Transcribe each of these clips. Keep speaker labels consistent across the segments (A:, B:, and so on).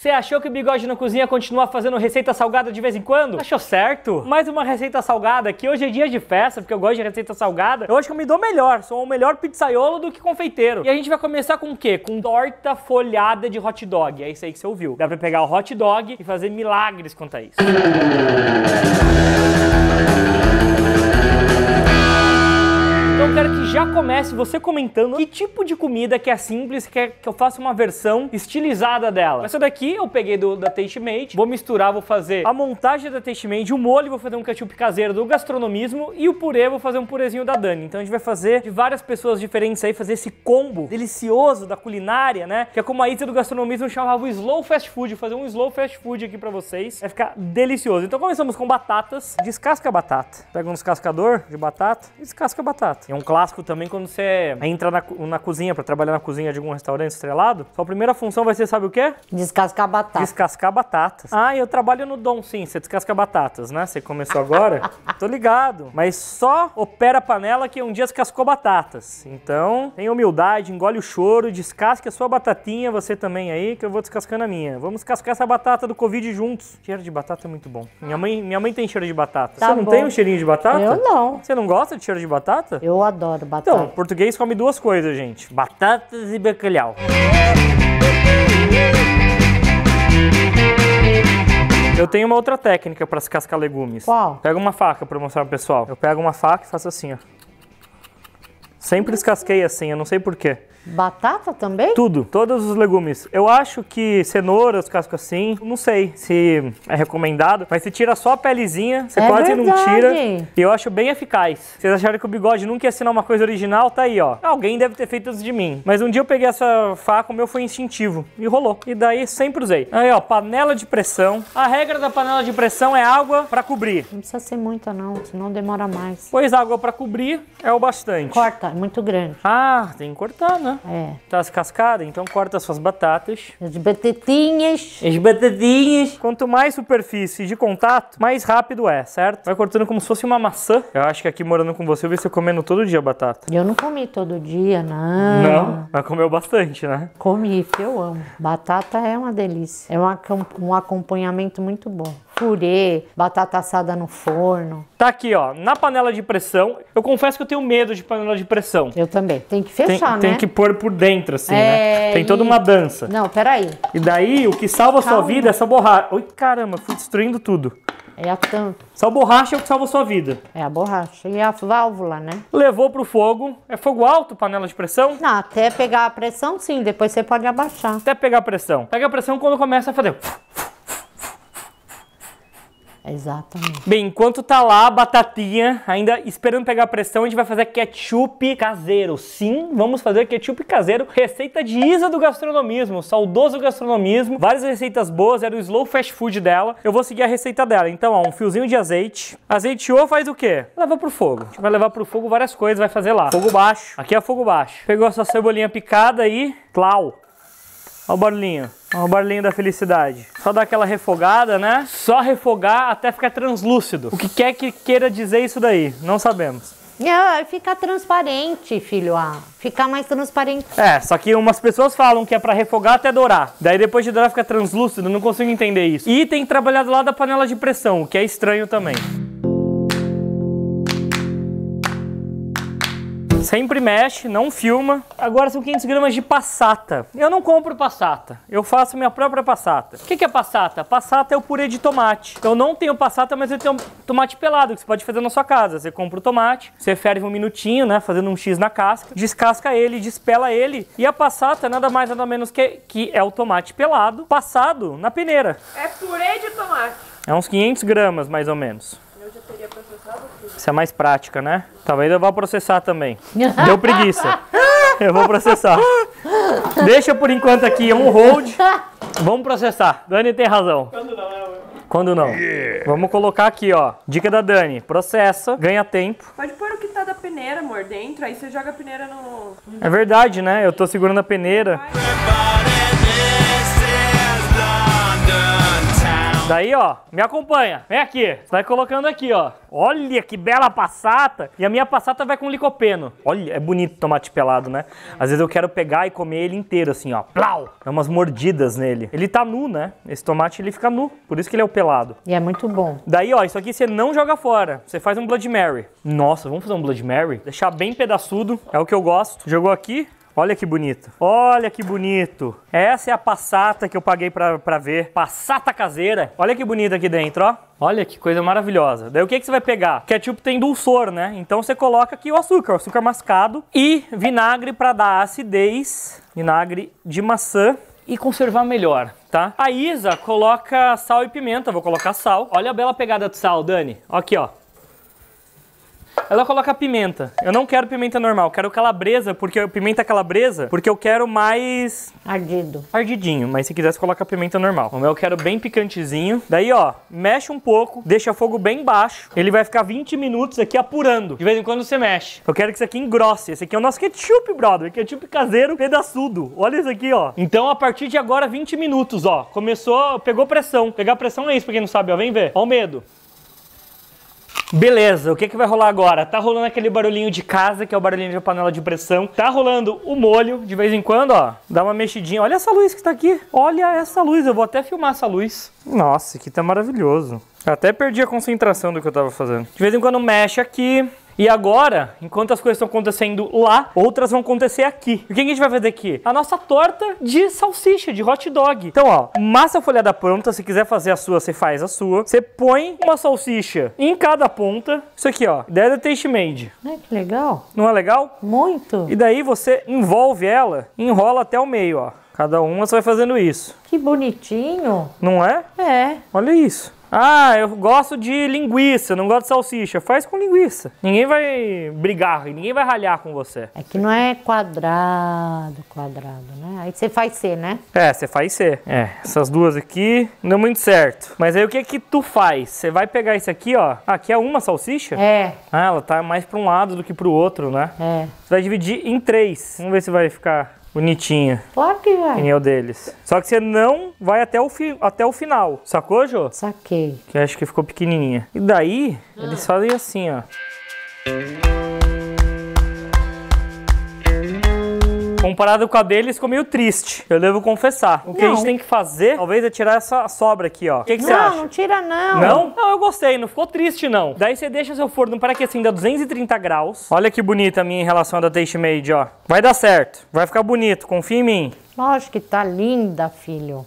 A: Você achou que o Bigode na Cozinha continua fazendo receita salgada de vez em quando? Achou certo? Mais uma receita salgada, que hoje é dia de festa, porque eu gosto de receita salgada. Eu acho que eu me dou melhor, sou o melhor pizzaiolo do que confeiteiro. E a gente vai começar com o quê? Com torta folhada de hot dog. É isso aí que você ouviu. Dá pra pegar o hot dog e fazer milagres quanto a isso. Eu quero que já comece você comentando que tipo de comida que é simples, que, é, que eu faça uma versão estilizada dela. Essa daqui eu peguei do, da Tastemade, vou misturar, vou fazer a montagem da Tastemade, o molho, vou fazer um ketchup caseiro do gastronomismo e o purê, vou fazer um purezinho da Dani. Então a gente vai fazer de várias pessoas diferentes aí, fazer esse combo delicioso da culinária, né? Que é como a Isa do gastronomismo chamava o slow fast food, fazer um slow fast food aqui pra vocês. Vai ficar delicioso. Então começamos com batatas, descasca a batata. Pega um descascador de batata e descasca a batata. É um um clássico também quando você entra na, na cozinha para trabalhar na cozinha de algum restaurante estrelado. Sua primeira função vai ser, sabe o quê? Descascar batata. Descascar batatas. Ah, eu trabalho no Dom, sim. Você descasca batatas, né? Você começou agora. Tô ligado. Mas só opera a panela que um dia descascou batatas. Então, tenha humildade, engole o choro, descasque a sua batatinha, você também aí, que eu vou descascando a minha. Vamos descascar essa batata do Covid juntos. Cheiro de batata é muito bom. Minha mãe, minha mãe tem cheiro de batata. Tá você não bom. tem um cheirinho de batata? Eu não. Você não gosta de cheiro de batata? Eu adoro batata. Então, português come duas coisas, gente: batatas e bacalhau. Eu tenho uma outra técnica para se cascar legumes. Qual? Pega uma faca para mostrar pro pessoal. Eu pego uma faca e faço assim, ó. Sempre descasquei assim, eu não sei porquê. Batata também? Tudo, todos os legumes. Eu acho que cenouras, casco assim, não sei se é recomendado, mas você tira só a pelezinha, você é quase verdade. não tira. E eu acho bem eficaz. Vocês acharam que o bigode nunca ia assinar uma coisa original? Tá aí, ó. Alguém deve ter feito isso de mim. Mas um dia eu peguei essa faca, o meu foi instintivo e rolou. E daí sempre usei. Aí, ó, panela de pressão. A regra da panela de pressão é água para cobrir. Não precisa ser muita não, senão demora mais. Pois água para cobrir é o bastante. Corta. É muito grande. Ah, tem que cortar, né? É. Tá cascada, então corta as suas batatas. As batatinhas. As batatinhas. Quanto mais superfície de contato, mais rápido é, certo? Vai cortando como se fosse uma maçã. Eu acho que aqui morando com você, eu vi você comendo todo dia batata. Eu não comi todo dia,
B: não. Não?
A: Mas comeu bastante, né?
B: Comi, eu amo. Batata é uma delícia. É um acompanhamento muito bom purê, batata assada no forno.
A: Tá aqui, ó, na panela de pressão. Eu confesso que eu tenho medo de panela de pressão. Eu também. Tem que fechar, tem, né? Tem que pôr por dentro, assim, né? é, né? Tem toda e... uma dança. Não, peraí. E daí, o que salva Calma. sua vida é essa borracha. Oi, caramba, fui destruindo tudo. É a tampa. Só borracha é o que salva sua vida.
B: É a borracha. E a válvula, né?
A: Levou pro fogo. É fogo alto, panela de
B: pressão? Não, até pegar a pressão, sim. Depois você pode abaixar. Até pegar a pressão.
A: Pega a pressão quando começa a fazer... Exatamente. Bem, enquanto tá lá a batatinha, ainda esperando pegar pressão, a gente vai fazer ketchup caseiro. Sim, vamos fazer ketchup caseiro, receita de Isa do gastronomismo, saudoso gastronomismo. Várias receitas boas, era o slow fast food dela. Eu vou seguir a receita dela. Então, ó, um fiozinho de azeite. Azeiteou, faz o quê? Leva pro fogo. A gente vai levar pro fogo várias coisas, vai fazer lá. Fogo baixo. Aqui é fogo baixo. Pegou a sua cebolinha picada aí, clau. Olha o barulhinho. Olha o barulhinho da felicidade. Só dá aquela refogada, né? Só refogar até ficar translúcido. O que quer que queira dizer isso daí? Não sabemos.
B: É, fica transparente, filho. Ah, fica mais transparente.
A: É, só que umas pessoas falam que é para refogar até dourar. Daí depois de dourar fica translúcido, não consigo entender isso. E tem que trabalhar do lado da panela de pressão, o que é estranho também. Sempre mexe, não filma. Agora são 500 gramas de passata. Eu não compro passata, eu faço minha própria passata. O que, que é passata? Passata é o purê de tomate. Eu não tenho passata, mas eu tenho tomate pelado, que você pode fazer na sua casa. Você compra o tomate, você ferve um minutinho, né, fazendo um X na casca, descasca ele, despela ele. E a passata é nada mais, nada menos que, que é o tomate pelado, passado na peneira. É purê de tomate. É uns 500 gramas, mais ou menos. Isso é mais prática, né? Talvez eu vá processar também. Deu preguiça. Eu vou processar. Deixa por enquanto aqui um hold. Vamos processar. Dani tem razão. Quando não, né, Quando não. Yeah. Vamos colocar aqui, ó. Dica da Dani. Processa, ganha tempo. Pode pôr o que tá da peneira, amor, dentro. Aí você joga a peneira no... É verdade, né? Eu tô segurando a peneira. Vai. Daí, ó, me acompanha. Vem aqui. Você vai colocando aqui, ó. Olha que bela passata. E a minha passata vai com licopeno. Olha, é bonito tomate pelado, né? Às vezes eu quero pegar e comer ele inteiro, assim, ó. Plau! Dá umas mordidas nele. Ele tá nu, né? Esse tomate, ele fica nu. Por isso que ele é o pelado.
B: E é muito bom.
A: Daí, ó, isso aqui você não joga fora. Você faz um Blood Mary. Nossa, vamos fazer um Blood Mary? Deixar bem pedaçudo. É o que eu gosto. Jogou aqui, Olha que bonito. Olha que bonito. Essa é a passata que eu paguei pra, pra ver. Passata caseira. Olha que bonito aqui dentro, ó. Olha que coisa maravilhosa. Daí o que, que você vai pegar? Ketchup tem dulçor, né? Então você coloca aqui o açúcar, o açúcar mascado e vinagre para dar acidez. Vinagre de maçã e conservar melhor, tá? A Isa coloca sal e pimenta, vou colocar sal. Olha a bela pegada de sal, Dani. Aqui, ó. Ela coloca pimenta. Eu não quero pimenta normal, quero calabresa, porque pimenta calabresa, porque eu quero mais ardido. Ardidinho, mas se quiser você coloca pimenta normal. O meu eu quero bem picantezinho. Daí, ó, mexe um pouco, deixa fogo bem baixo. Ele vai ficar 20 minutos aqui apurando. De vez em quando você mexe. Eu quero que isso aqui engrosse. Esse aqui é o nosso ketchup, brother. Ketchup caseiro pedaçudo. Olha isso aqui, ó. Então, a partir de agora, 20 minutos, ó. Começou, pegou pressão. Pegar pressão é isso, pra quem não sabe, ó. Vem ver. Ó o medo. Beleza, o que, que vai rolar agora? Tá rolando aquele barulhinho de casa, que é o barulhinho da panela de pressão. Tá rolando o molho, de vez em quando, ó. Dá uma mexidinha. Olha essa luz que tá aqui. Olha essa luz, eu vou até filmar essa luz. Nossa, que tá maravilhoso. Até perdi a concentração do que eu tava fazendo. De vez em quando mexe aqui, e agora, enquanto as coisas estão acontecendo lá, outras vão acontecer aqui. E o que a gente vai fazer aqui? A nossa torta de salsicha, de hot dog. Então, ó, massa folhada pronta. Se quiser fazer a sua, você faz a sua. Você põe uma salsicha em cada ponta. Isso aqui, ó. Ideia da Taste Made. Ai, que legal. Não é legal? Muito. E daí você envolve ela, enrola até o meio, ó. Cada uma você vai fazendo isso. Que bonitinho. Não é? É. Olha isso. Ah, eu gosto de linguiça, não gosto de salsicha. Faz com linguiça. Ninguém vai brigar, ninguém vai ralhar com você. É que não é
B: quadrado, quadrado, né? Aí você faz C, né?
A: É, você faz C. É, essas duas aqui não deu muito certo. Mas aí o que é que tu faz? Você vai pegar isso aqui, ó. Ah, aqui é uma salsicha? É. Ah, ela tá mais pra um lado do que pro outro, né? É. Você vai dividir em três. Vamos ver se vai ficar bonitinha.
B: Claro que vai. Pneu
A: deles. Só que você não vai até o, fi, até o final. Sacou, Jô? Saquei. Que acho que ficou pequenininha. E daí, ah. eles fazem assim, ó. Comparado com a deles, ficou meio triste. Eu devo confessar. O que não. a gente tem que fazer, talvez, é tirar essa sobra aqui, ó. O que, que não, você acha? Não, não tira não. Não? Não, eu gostei. Não ficou triste, não. Daí você deixa seu forno aquecendo a 230 graus. Olha que bonita a minha em relação à da Taste Made, ó. Vai dar certo. Vai ficar bonito. Confia em mim.
B: Lógico que tá linda, filho.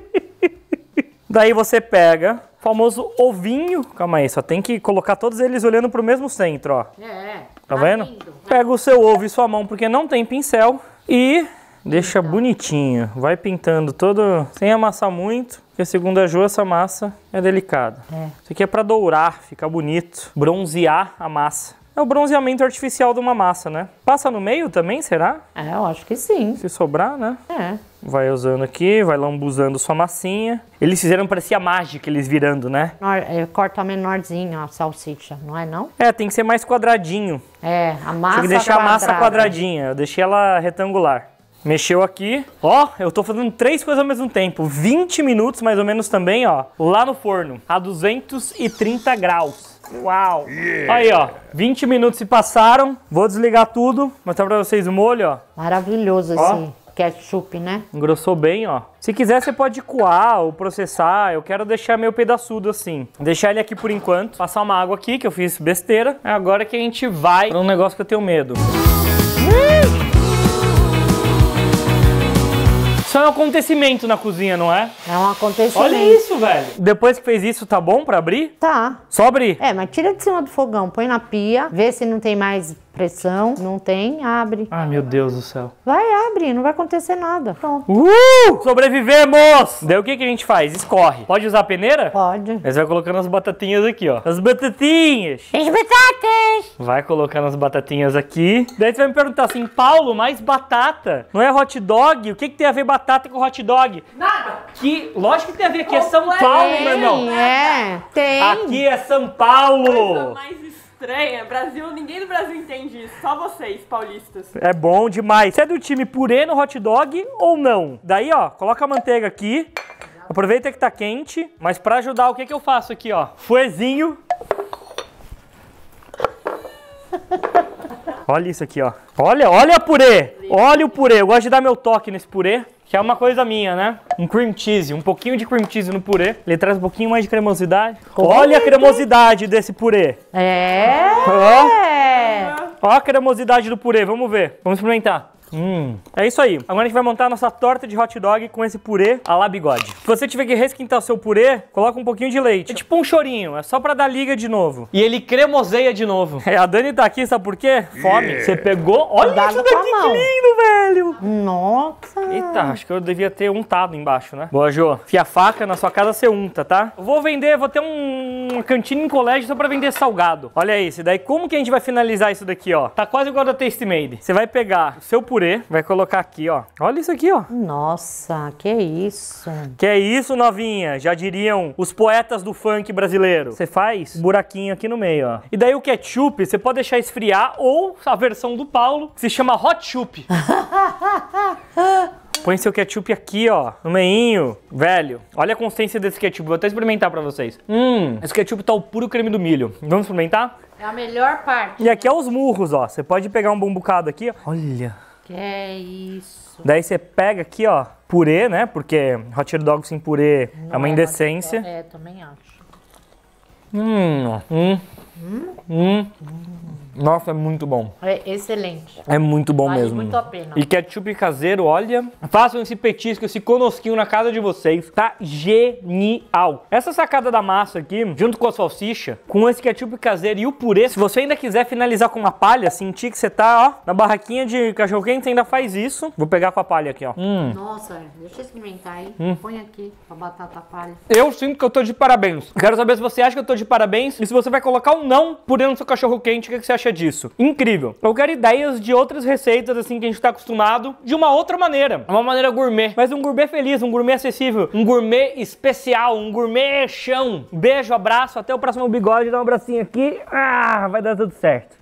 A: Daí você pega famoso ovinho. Calma aí, só tem que colocar todos eles olhando para o mesmo centro, ó. É. Tá, tá vendo? Lindo. Pega o seu ovo e sua mão, porque não tem pincel, e deixa então. bonitinho. Vai pintando todo, sem amassar muito, porque segundo a Ju, essa massa é delicada. É. Isso aqui é para dourar, ficar bonito, bronzear a massa. É o bronzeamento artificial de uma massa, né? Passa no meio também, será? É, eu acho que sim. Se sobrar, né? É. Vai usando aqui, vai lambuzando sua massinha. Eles fizeram parecia mágica, eles virando, né?
B: É, corta menorzinho a salsicha, não é não? É, tem que ser mais quadradinho. É, a massa Tem que deixar quadrada, a massa quadradinha.
A: Né? Eu deixei ela retangular. Mexeu aqui. Ó, eu tô fazendo três coisas ao mesmo tempo. 20 minutos mais ou menos também, ó. Lá no forno, a 230 graus. Uau! Yeah. Aí, ó, 20 minutos se passaram. Vou desligar tudo, mostrar pra vocês o molho, ó. Maravilhoso ó. assim ketchup, né? Engrossou bem, ó. Se quiser, você pode coar ou processar. Eu quero deixar meio pedaçudo assim. Deixar ele aqui por enquanto. Passar uma água aqui, que eu fiz besteira. É agora que a gente vai pra um negócio que eu tenho medo. Uh! Isso é um acontecimento na cozinha, não é? É um acontecimento. Olha isso, velho. Depois que fez isso, tá bom pra abrir? Tá. Só abrir?
B: É, mas tira de cima do fogão, põe na pia, vê se não tem mais Pressão, não tem, abre. Ah,
A: meu Deus do céu.
B: Vai, abre, não vai acontecer nada. Pronto.
A: Uh! Sobrevivemos! Daí o que, que a gente faz? Escorre. Pode usar a peneira? Pode. Mas vai colocando as batatinhas aqui, ó. As batatinhas! As batatas! Vai colocando as batatinhas aqui. Daí você vai me perguntar assim, Paulo, mais batata não é hot dog? O que, que tem a ver batata com hot dog? Nada! Que, lógico que tem a ver, aqui é São Paulo, meu irmão. É, tem. Aqui é São Paulo! Coisa mais estranha. Brasil, ninguém do Brasil entende isso. Só vocês, paulistas. É bom demais. Você é do time purê no hot dog ou não? Daí, ó, coloca a manteiga aqui. Aproveita que tá quente, mas para ajudar, o que que eu faço aqui, ó? Fuezinho. Olha isso aqui, ó. Olha, olha o purê. Olha o purê. Eu gosto de dar meu toque nesse purê que é uma coisa minha, né? Um cream cheese, um pouquinho de cream cheese no purê. Ele traz um pouquinho mais de cremosidade. Oh. Olha a cremosidade desse purê.
B: É.
A: Olha é. Ó a cremosidade do purê, vamos ver. Vamos experimentar. Hum. É isso aí. Agora a gente vai montar a nossa torta de hot dog com esse purê à la bigode. Se você tiver que resquintar o seu purê, coloca um pouquinho de leite. É tipo um chorinho, é só pra dar liga de novo. E ele cremoseia de novo. É, a Dani tá aqui, sabe por quê? Fome. Yeah. Você pegou? Olha isso daqui, que
B: lindo, velho! Nossa! Eita, acho
A: que eu devia ter untado embaixo, né? Boa, Jô. Fia a faca, na sua casa você unta, tá? vou vender, vou ter um... uma cantina em colégio só pra vender salgado. Olha isso. Daí como que a gente vai finalizar isso daqui, ó? Tá quase igual da Taste Made. Você vai pegar o seu purê purê, vai colocar aqui, ó.
B: Olha isso aqui, ó. Nossa, que é isso.
A: Que é isso, novinha? Já diriam os poetas do funk brasileiro. Você faz um buraquinho aqui no meio, ó. E daí o ketchup, você pode deixar esfriar ou a versão do Paulo, que se chama hot chup. Põe seu ketchup aqui, ó, no meinho. Velho, olha a consistência desse ketchup. Vou até experimentar pra vocês. Hum, esse ketchup tá o puro creme do milho. Vamos experimentar?
B: É a melhor parte. E
A: aqui é os murros, ó. Você pode pegar um bom bocado aqui, ó. Olha.
B: Que é isso.
A: Daí você pega aqui, ó, purê, né? Porque hot dog sem purê é Não é uma é indecência.
B: é, também acho.
A: Hum, hum, hum. hum. hum. Nossa, é muito bom.
B: É excelente.
A: É muito bom vale mesmo. muito a pena. E ketchup caseiro, olha. Façam esse petisco, esse conosquinho na casa de vocês. Tá genial. Essa sacada da massa aqui, junto com a salsicha, com esse ketchup caseiro e o purê. Se você ainda quiser finalizar com uma palha, sentir que você tá, ó, na barraquinha de cachorro quente, ainda faz isso. Vou pegar com a palha aqui, ó. Hum. hum.
B: Nossa, deixa eu experimentar aí. Hum. Põe aqui a batata palha.
A: Eu sinto que eu tô de parabéns. Quero saber se você acha que eu tô de parabéns e se você vai colocar ou um não purê no seu cachorro quente, o que, que você acha? acha disso? Incrível. Eu quero ideias de outras receitas, assim, que a gente tá acostumado, de uma outra maneira. É uma maneira gourmet. Mas um gourmet feliz, um gourmet acessível, um gourmet especial, um gourmet chão. Beijo, abraço, até o próximo bigode. Dá um abracinho aqui. Ah, vai dar tudo certo.